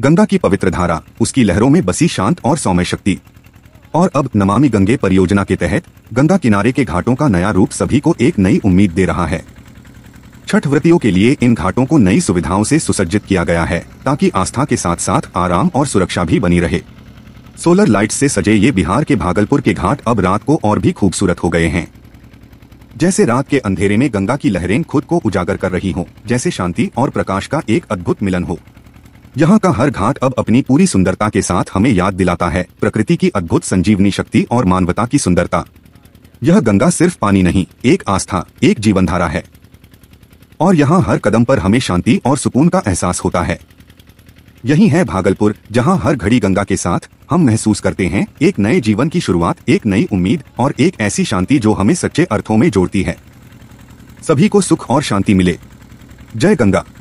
गंगा की पवित्र धारा उसकी लहरों में बसी शांत और सौम्य शक्ति और अब नमामि गंगे परियोजना के तहत गंगा किनारे के घाटों का नया रूप सभी को एक नई उम्मीद दे रहा है छठ व्रतियों के लिए इन घाटों को नई सुविधाओं से सुसज्जित किया गया है ताकि आस्था के साथ साथ आराम और सुरक्षा भी बनी रहे सोलर लाइट से सजे ये बिहार के भागलपुर के घाट अब रात को और भी खूबसूरत हो गए हैं जैसे रात के अंधेरे में गंगा की लहरें खुद को उजागर कर रही हों जैसे शांति और प्रकाश का एक अद्भुत मिलन हो यहाँ का हर घाट अब अपनी पूरी सुंदरता के साथ हमें याद दिलाता है प्रकृति की अद्भुत संजीवनी शक्ति और मानवता की सुंदरता यह गंगा सिर्फ पानी नहीं एक आस्था एक जीवनधारा है और यहाँ हर कदम पर हमें शांति और सुकून का एहसास होता है यही है भागलपुर जहाँ हर घड़ी गंगा के साथ हम महसूस करते हैं एक नए जीवन की शुरुआत एक नई उम्मीद और एक ऐसी शांति जो हमें सच्चे अर्थों में जोड़ती है सभी को सुख और शांति मिले जय गंगा